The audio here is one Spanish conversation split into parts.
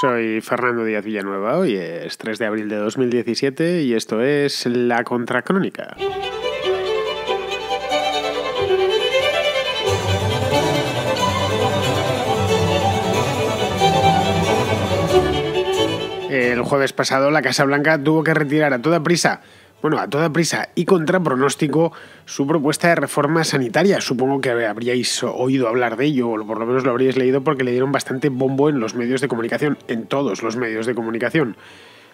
Soy Fernando Díaz Villanueva, hoy es 3 de abril de 2017 y esto es La Contracrónica. El jueves pasado la Casa Blanca tuvo que retirar a toda prisa bueno, a toda prisa y contra pronóstico, su propuesta de reforma sanitaria. Supongo que habríais oído hablar de ello, o por lo menos lo habríais leído, porque le dieron bastante bombo en los medios de comunicación, en todos los medios de comunicación.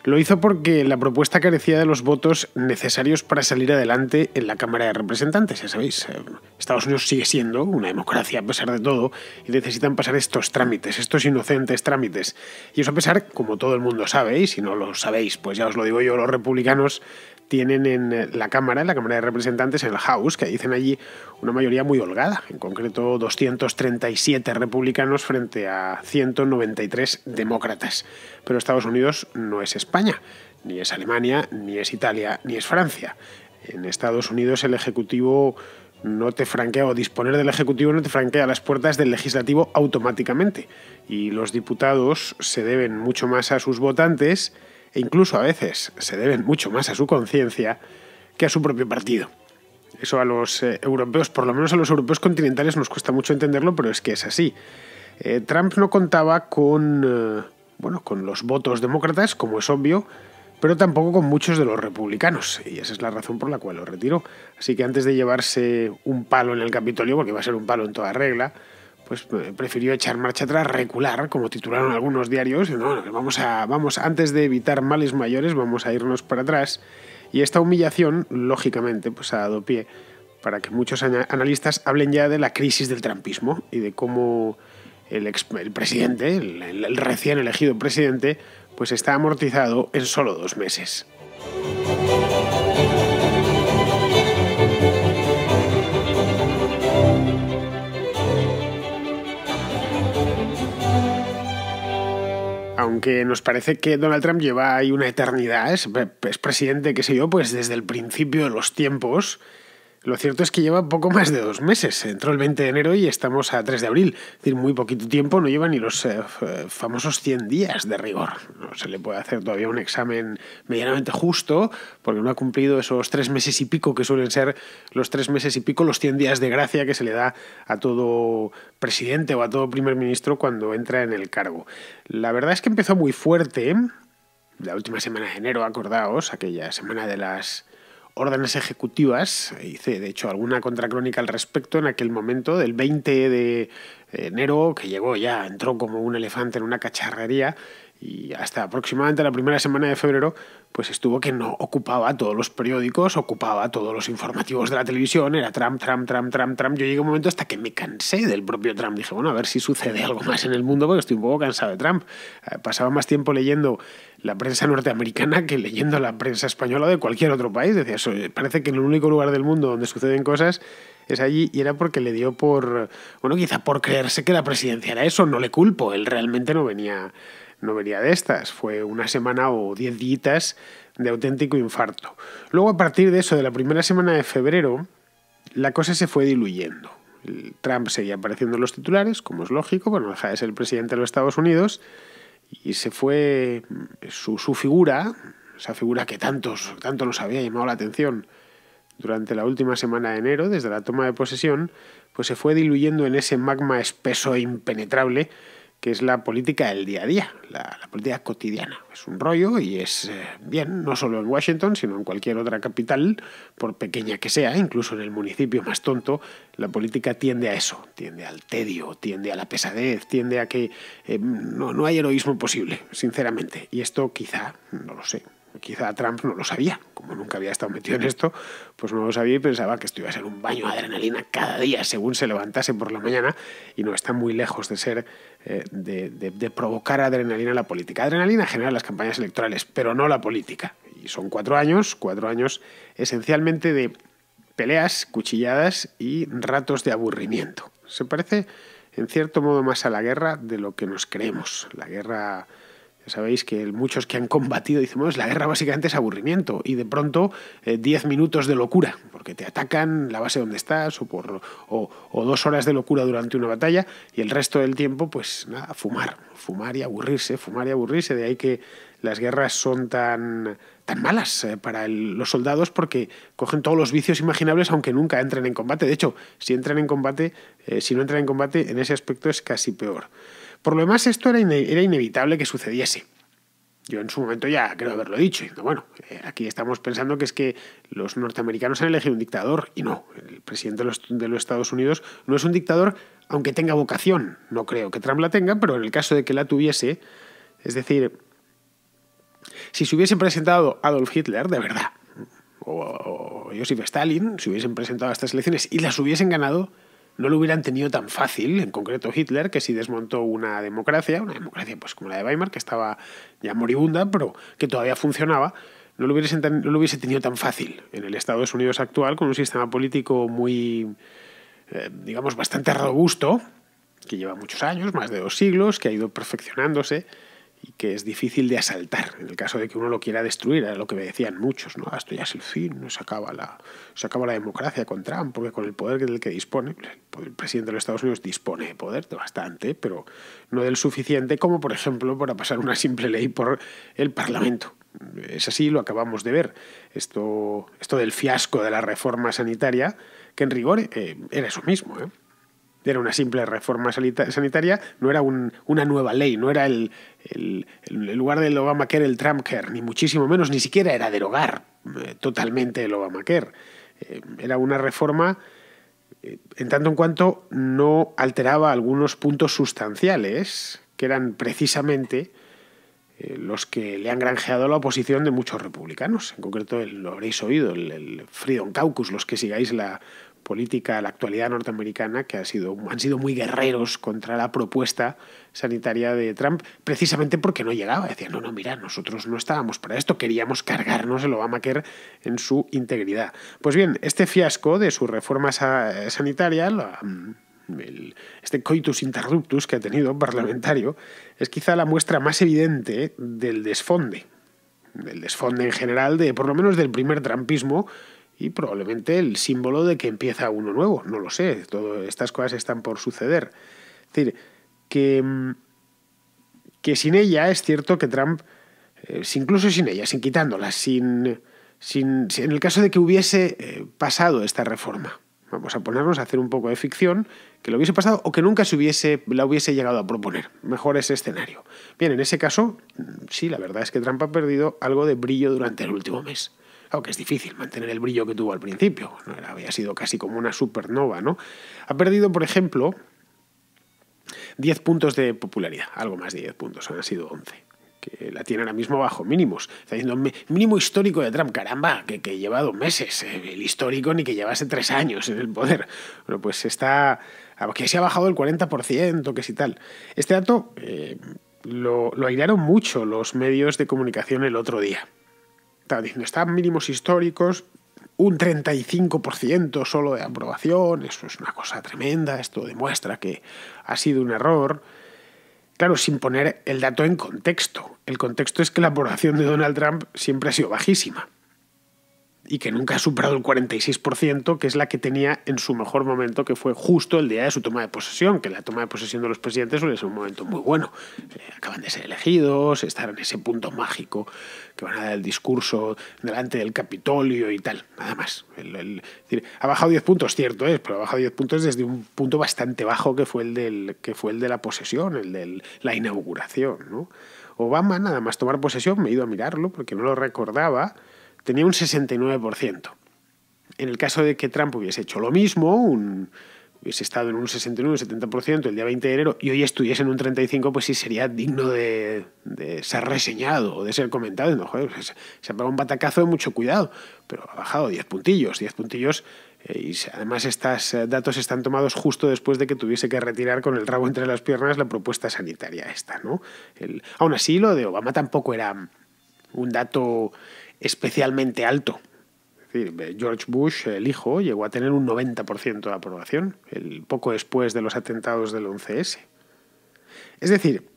Lo hizo porque la propuesta carecía de los votos necesarios para salir adelante en la Cámara de Representantes. Ya sabéis, eh, Estados Unidos sigue siendo una democracia a pesar de todo y necesitan pasar estos trámites, estos inocentes trámites. Y eso a pesar, como todo el mundo sabe, y si no lo sabéis, pues ya os lo digo yo, los republicanos tienen en la Cámara, en la Cámara de Representantes, en el House, que dicen allí una mayoría muy holgada, en concreto 237 republicanos frente a 193 demócratas. Pero Estados Unidos no es España, ni es Alemania, ni es Italia, ni es Francia. En Estados Unidos el Ejecutivo no te franquea o disponer del Ejecutivo no te franquea las puertas del Legislativo automáticamente. Y los diputados se deben mucho más a sus votantes e incluso a veces se deben mucho más a su conciencia que a su propio partido. Eso a los eh, europeos, por lo menos a los europeos continentales, nos cuesta mucho entenderlo, pero es que es así. Eh, Trump no contaba con, eh, bueno, con los votos demócratas, como es obvio, pero tampoco con muchos de los republicanos, y esa es la razón por la cual lo retiró. Así que antes de llevarse un palo en el Capitolio, porque va a ser un palo en toda regla, pues eh, prefirió echar marcha atrás, recular, como titularon algunos diarios, vamos a, vamos, antes de evitar males mayores, vamos a irnos para atrás. Y esta humillación, lógicamente, pues ha dado pie para que muchos analistas hablen ya de la crisis del trampismo y de cómo el, el presidente, el, el, recién elegido presidente, pues está amortizado en solo dos meses. aunque nos parece que Donald Trump lleva ahí una eternidad, es, presidente, qué sé yo, pues desde el principio de los tiempos, lo cierto es que lleva poco más de dos meses. Entró el 20 de enero y estamos a 3 de abril. Es decir, muy poquito tiempo, no lleva ni los eh, eh, famosos 100 días de rigor. No se le puede hacer todavía un examen medianamente justo porque no ha cumplido esos tres meses y pico que suelen ser los tres meses y pico, los 100 días de gracia que se le da a todo presidente o a todo primer ministro cuando entra en el cargo. La verdad es que empezó muy fuerte. La última semana de enero, acordaos, aquella semana de las órdenes ejecutivas, eh, hice de hecho alguna contracrónica al respecto en aquel momento, del 20 de eh, enero, que llegó ya, entró como un elefante en una cacharrería y hasta aproximadamente la primera semana de febrero, pues estuvo que no ocupaba todos los periódicos, ocupaba todos los informativos de la televisión, era Trump, Trump, Trump, Trump, Trump. Yo llegué un momento hasta que me cansé del propio Trump. Dije, bueno, a ver si sucede algo más en el mundo, porque estoy un poco cansado de Trump. Eh, pasaba más tiempo leyendo la prensa norteamericana que leyendo la prensa española de cualquier otro país. Decía, eh, parece que en el único lugar del mundo donde suceden cosas es allí y era porque le dio por, bueno, quizá por creerse que la presidencia era eso, no le culpo, él realmente no venía no venía de estas, fue una semana o diez días de auténtico infarto. Luego a partir de eso, de la primera semana de febrero, la cosa se fue diluyendo. Trump seguía apareciendo en los titulares, como es lógico, bueno, deja de ser el presidente de los Estados Unidos, y se fue su, figura, esa figura que tantos, tanto nos había llamado la atención durante la última semana de enero, desde la toma de posesión, pues se fue diluyendo en ese magma espeso e impenetrable que es la política del día a día, la, política cotidiana. Es un rollo y es eh, bien, no solo en Washington, sino en cualquier otra capital, por pequeña que sea, incluso en el municipio más tonto, la política tiende a eso, tiende al tedio, tiende a la pesadez, tiende a que eh, no, no hay heroísmo posible, sinceramente. Y esto quizá, no lo sé, Quizá Trump no lo sabía, como nunca había estado metido en esto, pues no lo sabía y pensaba que esto iba a ser un baño de adrenalina cada día según se levantase por la mañana y no está muy lejos de ser, eh, de, provocar adrenalina en la política. Adrenalina genera las campañas electorales, pero no la política. Y son cuatro años, cuatro años esencialmente de peleas, cuchilladas y ratos de aburrimiento. Se parece en cierto modo más a la guerra de lo que nos creemos. La guerra sabéis que muchos que han combatido dicen, bueno, la guerra básicamente es aburrimiento y de pronto 10 eh, minutos de locura, porque te atacan la base donde estás o, por, dos horas de locura durante una batalla y el resto del tiempo, pues nada, fumar, fumar y aburrirse, fumar y aburrirse. De ahí que las guerras son tan, tan malas eh, para los soldados porque cogen todos los vicios imaginables aunque nunca entren en combate. De hecho, si entran en combate, eh, si no entran en combate, en ese aspecto es casi peor. Por lo demás, esto era, inevitable que sucediese. Yo en su momento ya creo haberlo dicho, bueno, eh, aquí estamos pensando que es que los norteamericanos han elegido un dictador, y no, el presidente de los, Estados Unidos no es un dictador, aunque tenga vocación, no creo que Trump la tenga, pero en el caso de que la tuviese, es decir, si se hubiesen presentado Adolf Hitler, de verdad, o, Joseph Stalin, si hubiesen presentado estas elecciones y las hubiesen ganado, no lo hubieran tenido tan fácil, en concreto Hitler, que si desmontó una democracia, una democracia pues como la de Weimar, que estaba ya moribunda, pero que todavía funcionaba, no lo, hubiese, tenido tan fácil en el Estados Unidos actual, con un sistema político muy, eh, digamos, bastante robusto, que lleva muchos años, más de dos siglos, que ha ido perfeccionándose, y que es difícil de asaltar en el caso de que uno lo quiera destruir, era lo que me decían muchos, ¿no? Ah, esto ya es el fin, no se acaba la, se acaba la democracia con Trump, porque con el poder del que dispone, pues, el presidente de los Estados Unidos dispone de poder de bastante, pero no del suficiente como, por ejemplo, para pasar una simple ley por el Parlamento. Es así, lo acabamos de ver. Esto, esto del fiasco de la reforma sanitaria, que en rigor eh, era eso mismo, ¿eh? era una simple reforma sanitaria, no era una nueva ley, no era el, lugar del Obamacare el Trump Trumpcare, ni muchísimo menos, ni siquiera era derogar eh, totalmente el Obamacare. Eh, era una reforma eh, en tanto en cuanto no alteraba algunos puntos sustanciales que eran precisamente los que le han granjeado la oposición de muchos republicanos. En concreto, lo habréis oído, el, el Freedom Caucus, los que sigáis la política, la actualidad norteamericana, que ha sido, han sido muy guerreros contra la propuesta sanitaria de Trump, precisamente porque no llegaba. Decían, no, no, mira, nosotros no estábamos para esto, queríamos cargarnos el Obamacare en su integridad. Pues bien, este fiasco de su reforma sanitaria, mm, este coitus interruptus que ha tenido parlamentario, es quizá la muestra más evidente del desfonde, del desfonde en general, de por lo menos del primer trumpismo y probablemente el símbolo de que empieza uno nuevo, no lo sé, todas estas cosas están por suceder. Es decir, que, mm, que sin ella es cierto que Trump, eh, incluso sin ella, sin quitándola, sin, sin, en el caso de que hubiese eh, pasado esta reforma, vamos a ponernos a hacer un poco de ficción, que lo hubiese pasado o que nunca se hubiese, la hubiese llegado a proponer. Mejor ese escenario. Bien, en ese caso, mm, sí, la verdad es que Trump ha perdido algo de brillo durante el último mes que es difícil mantener el brillo que tuvo al principio. había sido casi como una supernova, ¿no? Ha perdido, por ejemplo, 10 puntos de popularidad. Algo más de 10 puntos, han sido 11 que la tiene ahora mismo bajo mínimos. Está diciendo mínimo histórico de Trump, caramba, que, que lleva dos meses, eh, el histórico ni que llevase tres años en el poder. pero pues está, que se ha bajado el 40%, que si tal. Este dato eh, lo, lo airaron mucho los medios de comunicación el otro día está están mínimos históricos, un 35% solo de aprobación, eso es una cosa tremenda, esto demuestra que ha sido un error. Claro, sin poner el dato en contexto. El contexto es que la aprobación de Donald Trump siempre ha sido bajísima y que nunca ha superado el 46%, que es la que tenía en su mejor momento, que fue justo el día de su toma de posesión, que la toma de posesión de los presidentes suele ser un momento muy bueno. Eh, acaban de ser elegidos, estar en ese punto mágico que van a dar el discurso delante del Capitolio y tal, nada más. ha bajado 10 puntos, cierto es, pero ha bajado 10 puntos desde un punto bastante bajo que fue el, del, que fue el de la posesión, el de la inauguración. Obama, nada más tomar posesión, me he ido a mirarlo porque no lo recordaba, tenía un 69%. En el caso de que Trump hubiese hecho lo mismo, un, hubiese estado en un 69-70% el día 20 de enero y hoy estuviese en un 35%, pues sí sería digno de, ser reseñado o de ser comentado. Pues se, se, ha pagado un batacazo de mucho cuidado, pero ha bajado 10 puntillos, 10 puntillos. Eh, y además estos eh, datos están tomados justo después de que tuviese que retirar con el rabo entre las piernas la propuesta sanitaria esta. ¿no? El, aún así, lo de Obama tampoco era un dato especialmente alto. Eh, George Bush, el hijo, llegó a tener un 90% de aprobación, poco después de los atentados del 11S. Es decir,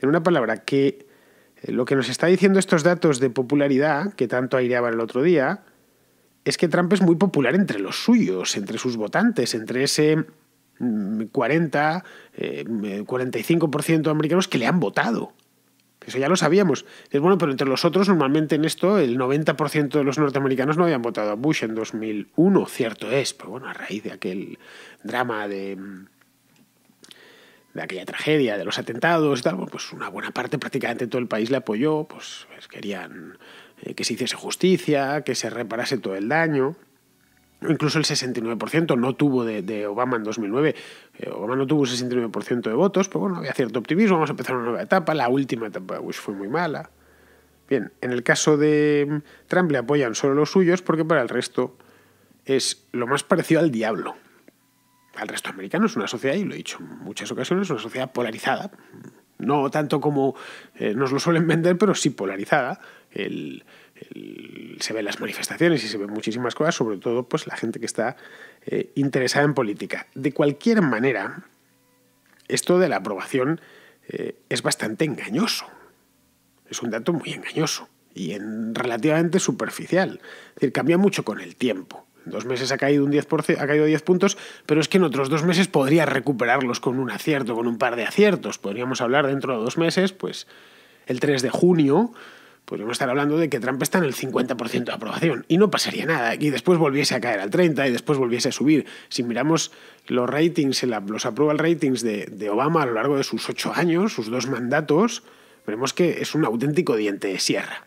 en una palabra, que eh, lo que nos está diciendo estos datos de popularidad que tanto aireaban el otro día es que Trump es muy popular entre los suyos, entre sus votantes, entre ese 40, mm, eh, 45% mm, de americanos que le han votado. Eso ya lo sabíamos. Es bueno, pero entre los otros, normalmente en esto, el 90% de los norteamericanos no habían votado a Bush en 2001, cierto es, pero bueno, a raíz de aquel drama de, de aquella tragedia, de los atentados y tal, pues una buena parte, prácticamente todo el país le apoyó, pues, pues querían eh, que se hiciese justicia, que se reparase todo el daño incluso el 69% no tuvo de, Obama en 2009. Eh, Obama no tuvo un 69% de votos, pero bueno, había cierto optimismo, vamos a empezar una nueva etapa, la última etapa fue muy mala. Bien, en el caso de mm, Trump le apoyan solo los suyos porque para el resto es lo más parecido al diablo. Al resto americano es una sociedad, y lo he dicho en muchas ocasiones, una sociedad polarizada. No tanto como eh, nos lo suelen vender, pero sí polarizada. El, se ven las manifestaciones y se ven muchísimas cosas, sobre todo pues la gente que está eh, interesada en política. De cualquier manera, esto de la aprobación eh, es bastante engañoso. Es un dato muy engañoso y en, relativamente superficial. cambia mucho con el tiempo. En dos meses ha caído, un 10%, ha caído 10 puntos, pero es que en otros dos meses podría recuperarlos con un acierto, con un par de aciertos. Podríamos hablar dentro de dos meses, pues el 3 de junio, podríamos estar hablando de que Trump está en el 50% de aprobación y no pasaría nada. Y después volviese a caer al 30 y después volviese a subir. Si miramos los ratings, los approval ratings de, de Obama a lo largo de sus ocho años, sus dos mandatos, veremos que es un auténtico diente de sierra.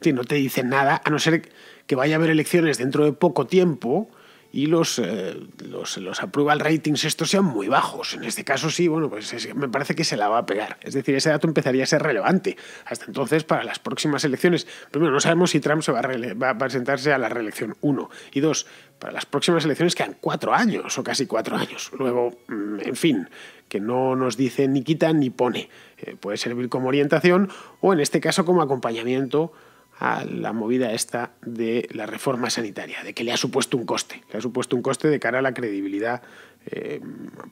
Que no te dicen nada, a no ser que vaya a haber elecciones dentro de poco tiempo y los, eh, los, approval ratings estos sean muy bajos. En este caso sí, bueno, pues me parece que se la va a pegar. Es decir, ese dato empezaría a ser relevante. Hasta entonces, para las próximas elecciones, primero, no sabemos si Trump se va a, presentarse a la reelección, uno. Y dos, para las próximas elecciones quedan cuatro años o casi cuatro años. Luego, mm, en fin, que no nos dice ni quita ni pone. Eh, puede servir como orientación o en este caso como acompañamiento a la movida esta de la reforma sanitaria, de que le ha supuesto un coste, le ha supuesto un coste de cara a la credibilidad eh,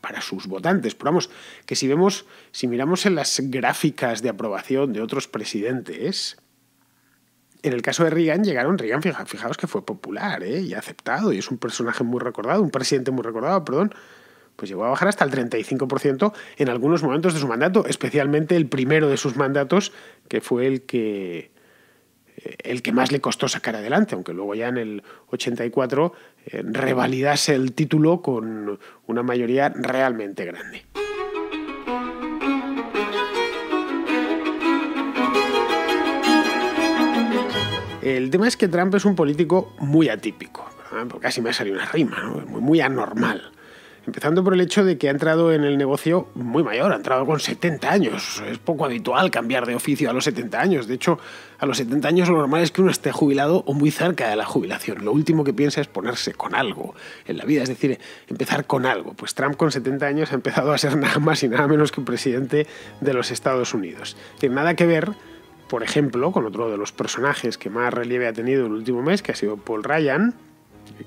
para sus votantes. Pero vamos, que si vemos, si miramos en las gráficas de aprobación de otros presidentes, en el caso de Reagan llegaron, Reagan, fijaos que fue popular ¿eh? y aceptado, y es un personaje muy recordado, un presidente muy recordado, perdón, pues llegó a bajar hasta el 35% en algunos momentos de su mandato, especialmente el primero de sus mandatos, que fue el que el que más le costó sacar adelante, aunque luego ya en el 84 eh, revalidase el título con una mayoría realmente grande. El tema es que Trump es un político muy atípico, ¿eh? casi me ha salido una rima, muy anormal. Empezando por el hecho de que ha entrado en el negocio muy mayor, ha entrado con 70 años. Es poco habitual cambiar de oficio a los 70 años. De hecho, a los 70 años lo normal es que uno esté jubilado o muy cerca de la jubilación. Lo último que piensa es ponerse con algo en la vida, es decir, empezar con algo. Pues Trump con 70 años ha empezado a ser nada más y nada menos que un presidente de los Estados Unidos. Tiene nada que ver por ejemplo, con otro de los personajes que más relieve ha tenido el último mes, que ha sido Paul Ryan,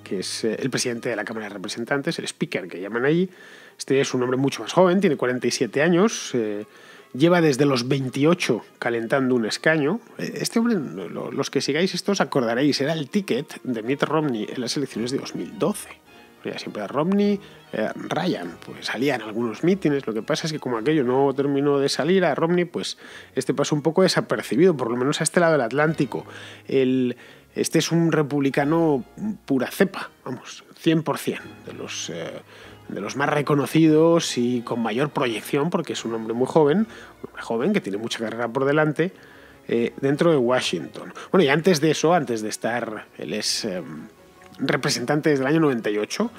que es eh, el presidente de la Cámara de Representantes, el speaker que llaman allí. Este es un hombre mucho más joven, tiene 47 años, eh, lleva desde los 28 calentando un escaño. Eh, este hombre, los que sigáis esto os acordaréis, era el ticket de Mitt Romney en las elecciones de 2012. Ya siempre a Romney, Ryan, pues en algunos mítines. Lo que pasa es que como aquello no terminó de salir a Romney, pues este pasó un poco desapercibido, por lo menos a este lado del Atlántico. El, este es un republicano pura cepa, vamos, 100%, de los, eh, de los más reconocidos y con mayor proyección, porque es un hombre muy joven, un hombre joven que tiene mucha carrera por delante, eh, dentro de Washington. Bueno, y antes de eso, antes de estar, él es eh, representante desde el año 98,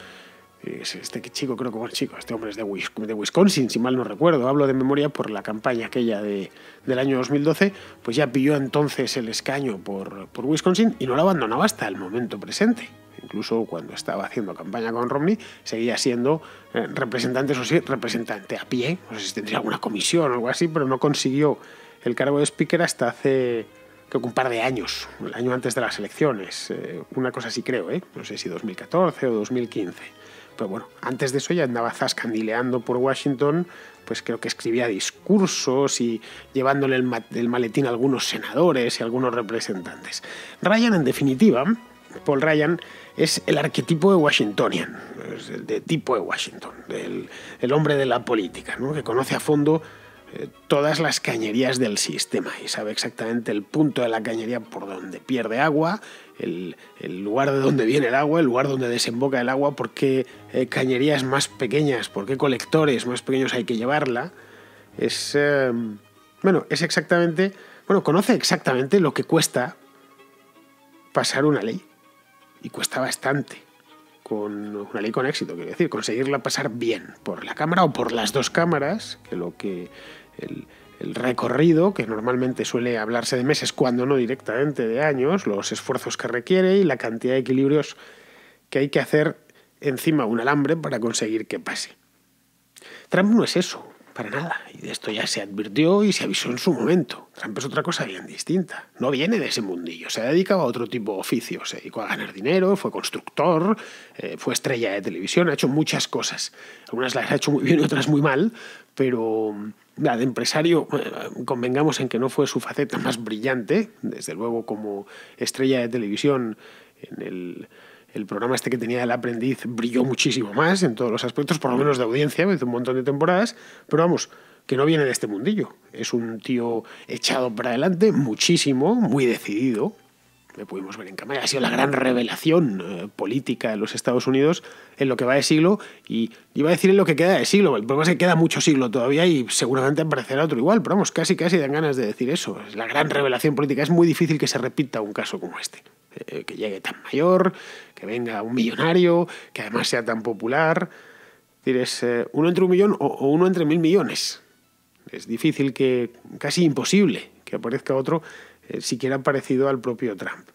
este chico, creo que bueno, chico, este hombre es de Wisconsin, si mal no recuerdo, hablo de memoria por la campaña aquella de, del año 2012, pues ya pilló entonces el escaño por, por Wisconsin y no lo abandonaba hasta el momento presente incluso cuando estaba haciendo campaña con Romney, seguía siendo eh, representante, eso sí, representante a pie, no sé si tendría alguna comisión o algo así, pero no consiguió el cargo de speaker hasta hace un par de años, el año antes de las elecciones, eh, una cosa así creo, ¿eh? no sé si 2014 o 2015. Pero bueno, antes de eso ya andaba zascandileando por Washington, pues creo que escribía discursos y llevándole el, maletín a algunos senadores y a algunos representantes. Ryan, en definitiva, Paul Ryan es el arquetipo de Washingtonian, es el de tipo de Washington, el, hombre de la política, que conoce a fondo eh, todas las cañerías del sistema y sabe exactamente el punto de la cañería por donde pierde agua el, lugar de donde viene el agua, el lugar donde desemboca el agua, por qué eh, cañerías más pequeñas, por qué colectores más pequeños hay que llevarla. Es. Em, bueno, es exactamente. Bueno, conoce exactamente lo que cuesta pasar una ley. Y cuesta bastante. Con una ley con éxito, quiero decir, conseguirla pasar bien por la cámara o por las dos cámaras, que lo que. El, el recorrido, que normalmente suele hablarse de meses cuando no directamente de años, los esfuerzos que requiere y la cantidad de equilibrios que hay que hacer encima un alambre para conseguir que pase. Trump no es eso, para nada, y de esto ya se advirtió y se avisó en su momento. Trump es otra cosa bien distinta, no viene de ese mundillo, se ha dedicado a otro tipo de oficio, se dedicó a ganar dinero, fue constructor, eh, fue estrella de televisión, ha hecho muchas cosas. Algunas las ha hecho muy bien, y otras muy mal, pero de empresario, eh, convengamos en que no fue su faceta más brillante, desde luego como estrella de televisión en el, el programa este que tenía el aprendiz brilló muchísimo más en todos los aspectos, por lo menos de audiencia, hizo un montón de temporadas, pero vamos, que no viene de este mundillo. Es un tío echado para adelante, muchísimo, muy decidido, me pudimos ver en cámara, ha sido la gran revelación eh, política de los Estados Unidos en lo que va de siglo y iba a decir en lo que queda de siglo, el problema es que queda mucho siglo todavía y seguramente aparecerá otro igual, pero vamos, casi casi dan ganas de decir eso, es la gran revelación política, es muy difícil que se repita un caso como este, eh, que llegue tan mayor, que venga un millonario, que además sea tan popular, es, decir, es eh, uno entre un millón o, o uno entre mil millones, es difícil que, casi imposible que aparezca otro eh, siquiera parecido al propio Trump.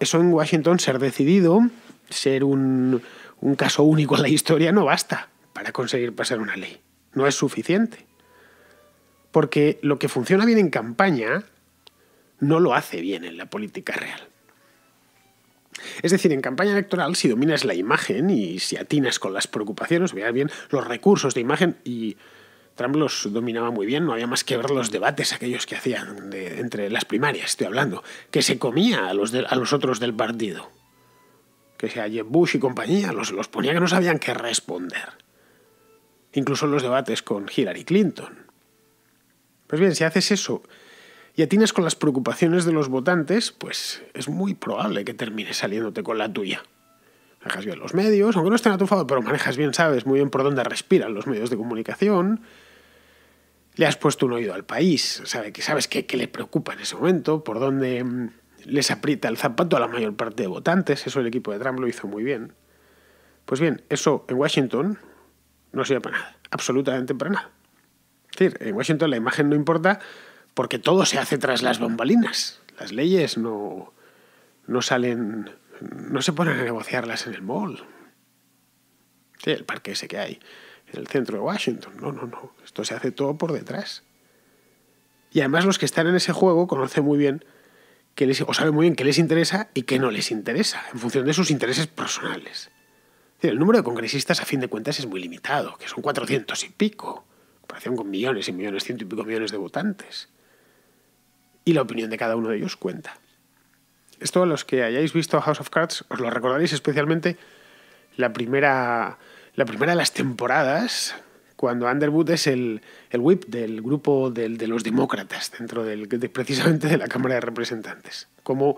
eso en Washington, ser decidido, ser un, un caso único en la historia, no basta para conseguir pasar una ley. No es suficiente. Porque lo que funciona bien en campaña no lo hace bien en la política real. Es decir, en campaña electoral, si dominas la imagen y si atinas con las preocupaciones, veas bien los recursos de imagen y Trump los dominaba muy bien, no había más que ver los debates aquellos que hacían entre las primarias, estoy hablando, que se comía a los, a los otros del partido. Que sea Jeb Bush y compañía, los, los ponía que no sabían qué responder. Incluso los debates con Hillary Clinton. Pues bien, si haces eso y atinas con las preocupaciones de los votantes, pues es muy probable que termines saliéndote con la tuya manejas bien los medios, aunque no estén a pero manejas bien, sabes muy bien por dónde respiran los medios de comunicación. Le has puesto un oído al país, sabe que sabes qué, le preocupa en ese momento, por dónde mm, les aprieta el zapato a la mayor parte de votantes, eso el equipo de Trump lo hizo muy bien. Pues bien, eso en Washington no sirve para nada, absolutamente para nada. Es decir, en Washington la imagen no importa porque todo se hace tras las bombalinas. Las leyes no, no salen no se ponen a negociarlas en el mall. Sí, el parque ese que hay en el centro de Washington. No, no, no. Esto se hace todo por detrás. Y además los que están en ese juego conocen muy bien qué les, o saben muy bien qué les interesa y qué no les interesa, en función de sus intereses personales. el número de congresistas, a fin de cuentas, es muy limitado, que son 400 y pico, en comparación con millones y millones, ciento y pico millones de votantes. Y la opinión de cada uno de ellos cuenta. Esto a los que hayáis visto House of Cards, os lo recordaréis especialmente la primera, la primera de las temporadas, cuando Underwood es el, el whip del grupo del, de los demócratas dentro del, precisamente de la Cámara de Representantes. Cómo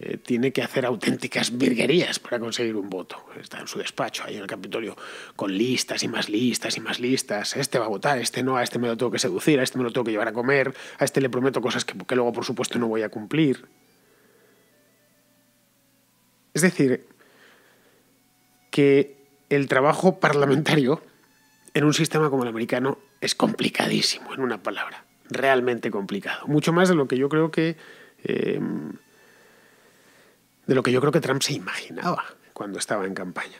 eh, tiene que hacer auténticas virguerías para conseguir un voto. Está en su despacho, ahí en el Capitolio, con listas y más listas y más listas. Este va a votar, este no, a este me lo tengo que seducir, a este me lo tengo que llevar a comer, a este le prometo cosas que, que luego, por supuesto, no voy a cumplir. Es decir, que el trabajo parlamentario en un sistema como el americano es complicadísimo, en una palabra, realmente complicado. Mucho más de lo que yo creo que... Em, de lo que yo creo que Trump se imaginaba cuando estaba en campaña.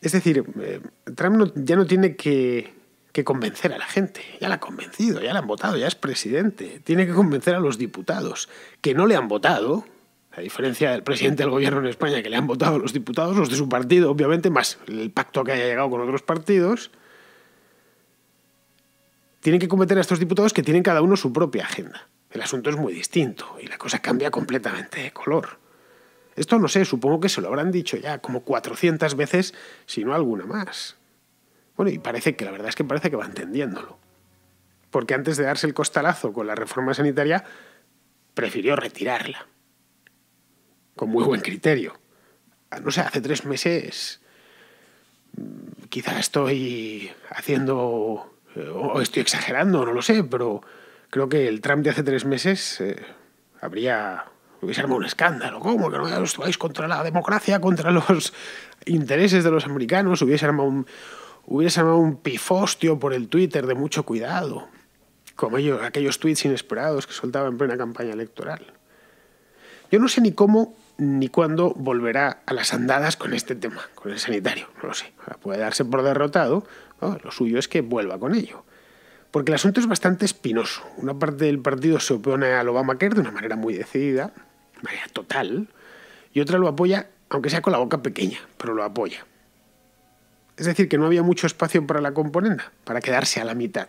Es decir, em, Trump ya no tiene que, que, convencer a la gente, ya la ha convencido, ya la han votado, ya es presidente, tiene que convencer a los diputados que no le han votado, a diferencia del presidente del gobierno en España, que le han votado los diputados, los de su partido, obviamente, más el pacto que haya llegado con otros partidos, tienen que cometer a estos diputados que tienen cada uno su propia agenda. El asunto es muy distinto y la cosa cambia completamente de color. Esto no sé, supongo que se lo habrán dicho ya como 400 veces, si no alguna más. Bueno, y parece que la verdad es que parece que va entendiéndolo. Porque antes de darse el costalazo con la reforma sanitaria, prefirió retirarla con muy buen criterio. Ah, no sé, hace tres meses mm, quizá estoy haciendo eh, o estoy exagerando, no lo sé, pero creo que el Trump de hace tres meses eh, habría hubiese armado un escándalo. ¿Cómo que no estáis contra la democracia, contra los intereses de los americanos? Hubiese armado un, hubiese armado un pifostio por el Twitter de mucho cuidado, como ellos, aquellos tweets inesperados que soltaba en plena campaña electoral. Yo no sé ni cómo ni cuándo volverá a las andadas con este tema, con el sanitario. No lo sé. puede darse por derrotado. Lo suyo es que vuelva con ello. Porque el asunto es bastante espinoso. Una parte del partido se opone al Obamacare de una manera muy decidida, de manera total, y otra lo apoya, aunque sea con la boca pequeña, pero lo apoya. Es decir, que no había mucho espacio para la componenda, para quedarse a la mitad,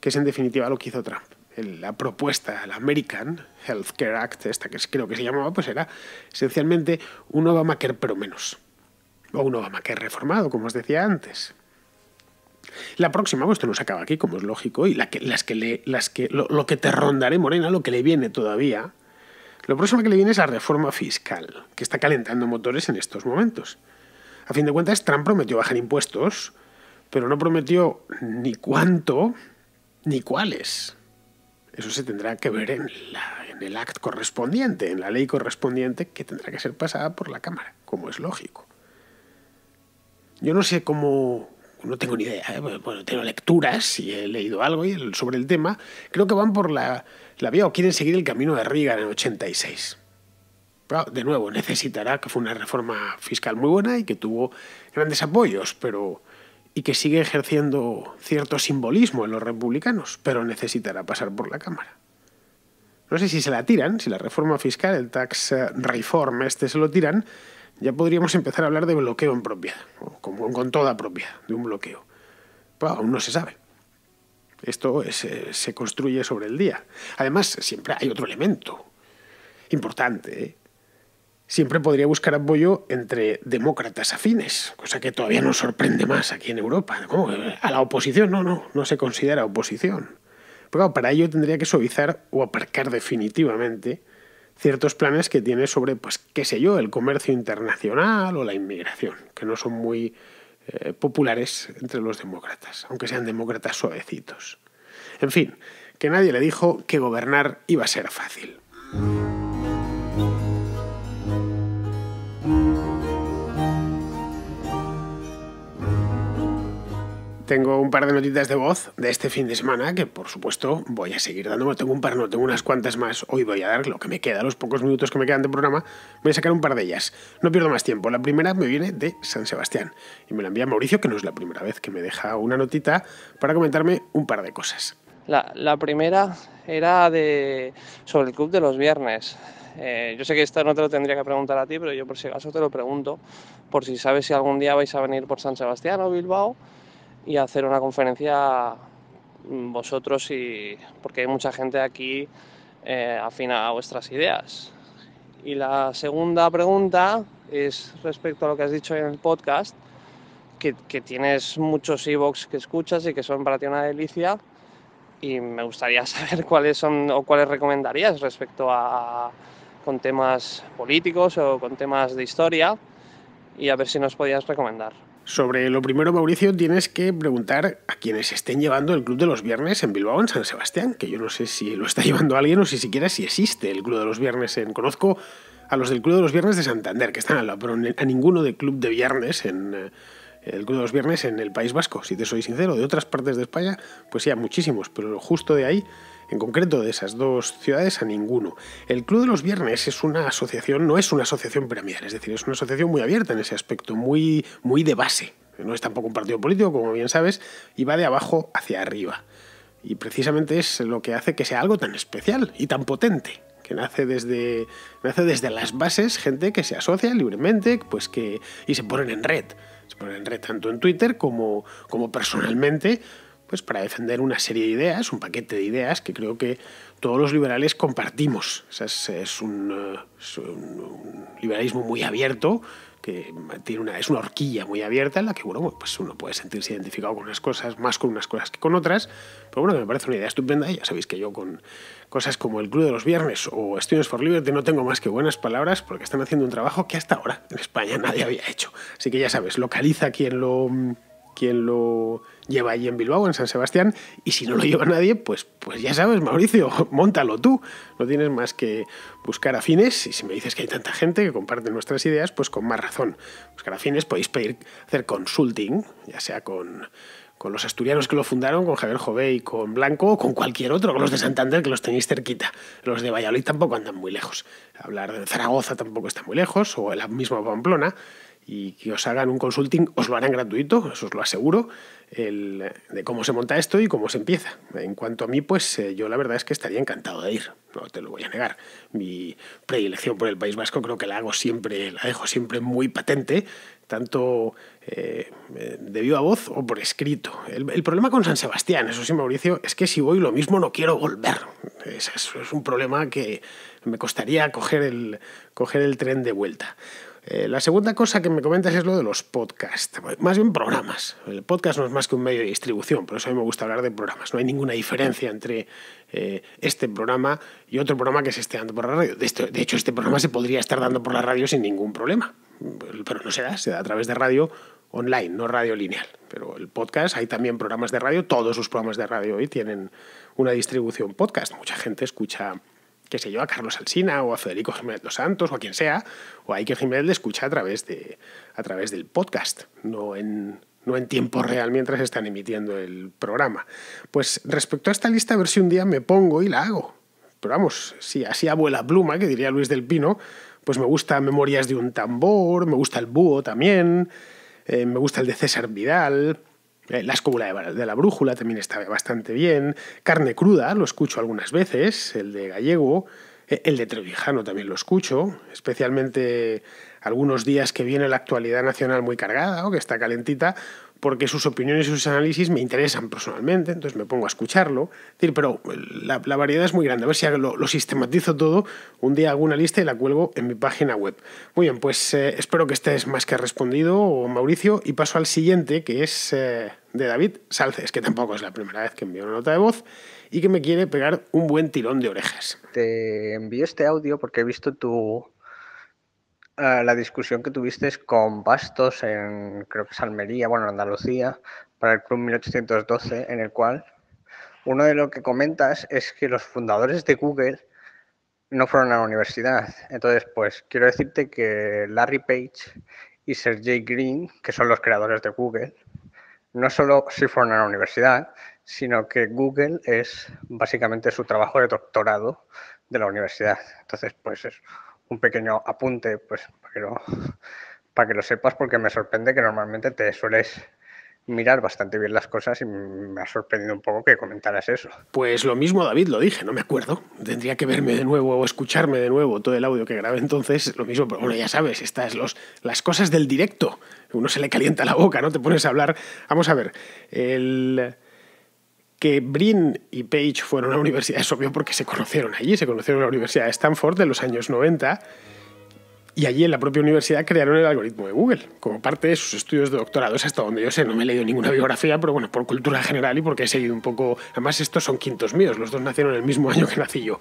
que es en definitiva lo que hizo Trump la propuesta, el American Healthcare Act, esta que creo que se llamaba, pues era esencialmente un Obamacare pero menos. O un Obamacare reformado, como os decía antes. La próxima, pues esto no se acaba aquí, como es lógico, y las que, las que lo, lo, que te rondaré, Morena, lo que le viene todavía, lo próximo que le viene es la reforma fiscal, que está calentando motores en estos momentos. A fin de cuentas, Trump prometió bajar impuestos, pero no prometió ni cuánto ni cuáles. Eso se tendrá que ver en, el acto correspondiente, en la ley correspondiente que tendrá que ser pasada por la Cámara, como es lógico. Yo no sé cómo, no tengo ni idea, ¿eh? bueno, tengo lecturas y he leído algo sobre el tema, creo que van por la, vía o quieren seguir el camino de Reagan en 86. Pero, de nuevo, necesitará que fue una reforma fiscal muy buena y que tuvo grandes apoyos, pero y que sigue ejerciendo cierto simbolismo en los republicanos, pero necesitará pasar por la Cámara. No sé si se la tiran, si la reforma fiscal, el tax eh, reform, este se lo tiran, ya podríamos empezar a hablar de bloqueo en propiedad, como con toda propiedad, de un bloqueo. Pues aún no se sabe. Esto eh, se construye sobre el día. Además, siempre hay otro elemento importante. ¿eh? siempre podría buscar apoyo entre demócratas afines, cosa que todavía nos sorprende más aquí en Europa. A la oposición, no, no, no se considera oposición. Pero claro, para ello tendría que suavizar o aparcar definitivamente ciertos planes que tiene sobre, pues, qué sé yo, el comercio internacional o la inmigración, que no son muy eh, populares entre los demócratas, aunque sean demócratas suavecitos. En fin, que nadie le dijo que gobernar iba a ser fácil. tengo un par de notitas de voz de este fin de semana que por supuesto voy a seguir dando. Tengo un par, no, tengo unas cuantas más. Hoy voy a dar lo que me queda, los pocos minutos que me quedan de programa. Voy a sacar un par de ellas. No pierdo más tiempo. La primera me viene de San Sebastián y me la envía Mauricio, que no es la primera vez que me deja una notita para comentarme un par de cosas. La, primera era de sobre el club de los viernes. Eh, yo sé que esta no te lo tendría que preguntar a ti, pero yo por si acaso te lo pregunto, por si sabes si algún día vais a venir por San Sebastián o Bilbao y hacer una conferencia mm, vosotros y porque hay mucha gente aquí eh, afina a vuestras ideas. Y la segunda pregunta es respecto a lo que has dicho en el podcast, que, tienes muchos e-books que escuchas y que son para ti una delicia. Y me gustaría saber cuáles son o cuáles recomendarías respecto a con temas políticos o con temas de historia y a ver si nos podías recomendar. Sobre lo primero, Mauricio, tienes que preguntar a quienes estén llevando el Club de los Viernes en Bilbao, en San Sebastián, que yo no sé si lo está llevando alguien o si siquiera si existe el Club de los Viernes en... Conozco a los del Club de los Viernes de Santander, que están al lado, pero a ninguno del Club de Viernes en eh, el Club de los Viernes en el País Vasco, si te soy sincero. De otras partes de España, pues sí, a muchísimos, pero justo de ahí en concreto de esas dos ciudades, a ninguno. El Club de los Viernes es una asociación, no es una asociación premial, es decir, es una asociación muy abierta en ese aspecto, muy, muy de base. No es tampoco un partido político, como bien sabes, y va de abajo hacia arriba. Y precisamente es lo que hace que sea algo tan especial y tan potente que nace desde, nace desde las bases, gente que se asocia libremente pues que, y se ponen en red. Se ponen en red tanto en Twitter como, como personalmente pues para defender una serie de ideas, un paquete de ideas que creo que todos los liberales compartimos. O es, eh, un, liberalismo muy abierto, que tiene una, es una horquilla muy abierta en la que bueno, pues uno puede sentirse identificado con unas cosas, más con unas cosas que con otras, pero bueno, me parece una idea estupenda. Ya sabéis que yo con cosas como el Club de los Viernes o Students for Liberty no tengo más que buenas palabras porque están haciendo un trabajo que hasta ahora en España nadie había hecho. Así que ya sabes, localiza quien lo quien lo lleva allí en Bilbao, en San Sebastián, y si no lo lleva nadie, pues, pues ya sabes, Mauricio, montalo tú. No tienes más que buscar afines, y si me dices que hay tanta gente que comparte nuestras ideas, pues con más razón. Buscar afines, podéis pedir, hacer consulting, ya sea con, con los asturianos que lo fundaron, con Javier Jové y con Blanco, o con cualquier otro, con los de Santander que los tenéis cerquita. Los de Valladolid tampoco andan muy lejos. Hablar de Zaragoza tampoco está muy lejos, o la misma Pamplona y que os hagan un consulting, os lo harán gratuito, eso os lo aseguro, de cómo se monta esto y cómo se empieza. En cuanto a mí, pues eh, yo la verdad es que estaría encantado de ir, no te lo voy a negar. Mi predilección por el País Vasco creo que la hago siempre, la dejo siempre muy patente, tanto eh, de viva voz o por escrito. El, problema con San Sebastián, eso sí, Mauricio, es que si voy lo mismo no quiero volver. Es, es, un problema que me costaría el, coger el tren de vuelta. Eh, la segunda cosa que me comentas es lo de los podcasts, más bien programas. El podcast no es más que un medio de distribución, por eso a mí me gusta hablar de programas. No hay ninguna diferencia entre eh, este programa y otro programa que se esté dando por la radio. De, de hecho, este programa se podría estar dando por la radio sin ningún problema, pero no se da, se da a través de radio online, no radio lineal. Pero el podcast, hay también programas de radio, todos los programas de radio hoy tienen una distribución podcast. Mucha gente escucha qué sé yo, a Carlos Alsina o a Federico Jiménez Los Santos o a quien sea, o a Iker Jiménez le escucha a través, de, a través del podcast, no en, no en tiempo real mientras están emitiendo el programa. Pues respecto a esta lista, a ver si un día me pongo y la hago. Pero vamos, si así abuela pluma, que diría Luis del Pino, pues me gusta Memorias de un tambor, me gusta el búho también, eh, me gusta el de César Vidal, eh, la escóbula de la brújula también está bastante bien. Carne cruda, lo escucho algunas veces, el de gallego. Eh, el de Trevijano también lo escucho, especialmente algunos días que viene la actualidad nacional muy cargada o que está calentita, porque sus opiniones y sus análisis me interesan personalmente, entonces me pongo a escucharlo. decir, pero la, variedad es muy grande. A ver si lo, sistematizo todo, un día hago una lista y la cuelgo en mi página web. Muy bien, pues eh, espero que estés más que respondido, Mauricio, y paso al siguiente, que es eh, de David Salces, que tampoco es la primera vez que envío una nota de voz y que me quiere pegar un buen tirón de orejas. Te envío este audio porque he visto tu, eh, la discusión que tuviste con Bastos en, creo que es Almería, bueno, Andalucía, para el Club 1812, en el cual uno de lo que comentas es que los fundadores de Google no fueron a la universidad. Entonces, pues quiero decirte que Larry Page y Sergey Green, que son los creadores de Google, no solo sí fueron a la universidad, sino que Google es básicamente su trabajo de doctorado de la universidad. Entonces, pues eso un pequeño apunte, pues para que, lo, sepas, porque me sorprende que normalmente te sueles mirar bastante bien las cosas y me ha sorprendido un poco que comentaras eso. Pues lo mismo David lo dije, no me acuerdo. Tendría que verme de nuevo o escucharme de nuevo todo el audio que grabé entonces, lo mismo, pero bueno, ya sabes, estas los las cosas del directo. Uno se le calienta la boca, ¿no? Te pones a hablar. Vamos a ver, el que Brin y Page fueron a la universidad es obvio porque se conocieron allí, se conocieron en la Universidad de Stanford en los años 90 y allí en la propia universidad crearon el algoritmo de Google como parte de sus estudios de doctorados, hasta donde yo sé, no me he leído ninguna biografía, pero bueno, por cultura general y porque he seguido un poco, además estos son quintos míos, los dos nacieron el mismo año que nací yo,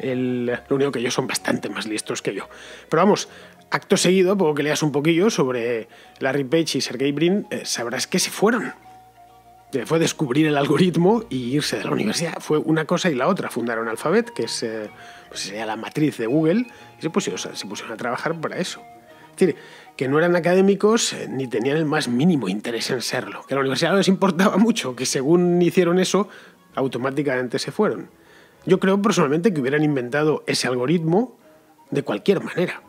lo único que ellos son bastante más listos que yo. Pero vamos, acto seguido, poco que leas un poquillo sobre Larry Page y Sergey Brin, eh, sabrás que se fueron este, fue descubrir el algoritmo y irse de la universidad. Fue una cosa y la otra. Fundaron Alphabet, que es eh, pues sería la matriz de Google, y se pusieron, a trabajar para eso. Es decir, que no eran académicos eh, ni tenían el más mínimo interés en serlo, que a la universidad no les importaba mucho, que según hicieron eso, automáticamente se fueron. Yo creo personalmente que hubieran inventado ese algoritmo de cualquier manera,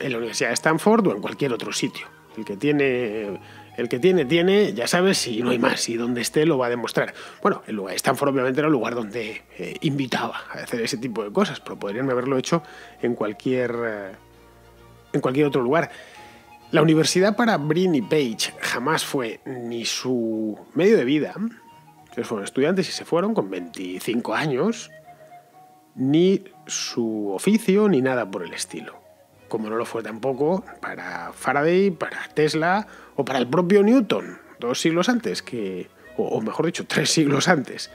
en la Universidad de Stanford o en cualquier otro sitio. El que tiene el que tiene, tiene, ya sabes, y no hay más, y donde esté lo va a demostrar. Bueno, el lugar, Stanford obviamente era el lugar donde eh, invitaba a hacer ese tipo de cosas, pero podrían haberlo hecho en cualquier, eh, en cualquier otro lugar. La universidad para Brin y Page jamás fue ni su medio de vida, ellos fueron estudiantes y se fueron con 25 años, ni su oficio, ni nada por el estilo. Como no lo fue tampoco para Faraday, para Tesla o para el propio Newton, dos siglos antes, que, o, mejor dicho, tres siglos antes,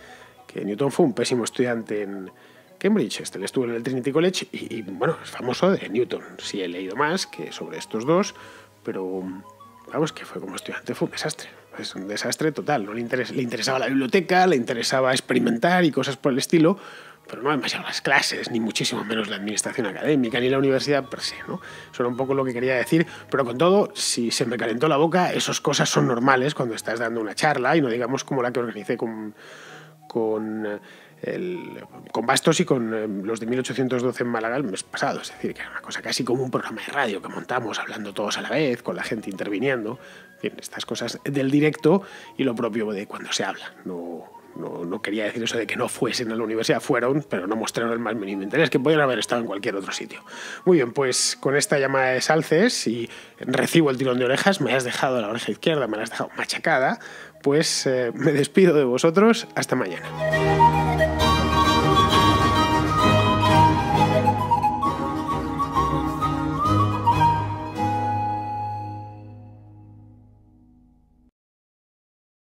que Newton fue un pésimo estudiante en Cambridge, este estuvo en el Trinity College y, bueno, es famoso de Newton, sí he leído más que sobre estos dos, pero vamos, que fue como estudiante, fue un desastre. Es un desastre total, no le interesaba la biblioteca, le interesaba experimentar y cosas por el estilo, pero no demasiado las clases, ni muchísimo menos la administración académica, ni la universidad per se. ¿no? son un poco lo que quería decir, pero con todo, si se me calentó la boca, esas cosas son normales cuando estás dando una charla, y no digamos como la que organicé con, con, eh, con Bastos y con eh, los de 1812 en Málaga el mes pasado, es decir, que era una cosa casi como un programa de radio que montamos, hablando todos a la vez, con la gente interviniendo, en fin, estas cosas del directo y lo propio de cuando se habla, no no, quería decir eso de que no fuesen a la universidad, fueron, pero no mostraron el más mínimo interés, que podían haber estado en cualquier otro sitio. Muy bien, pues con esta llamada de salces y recibo el tirón de orejas, me has dejado la oreja izquierda, me la has dejado machacada, pues eh, me despido de vosotros, hasta mañana.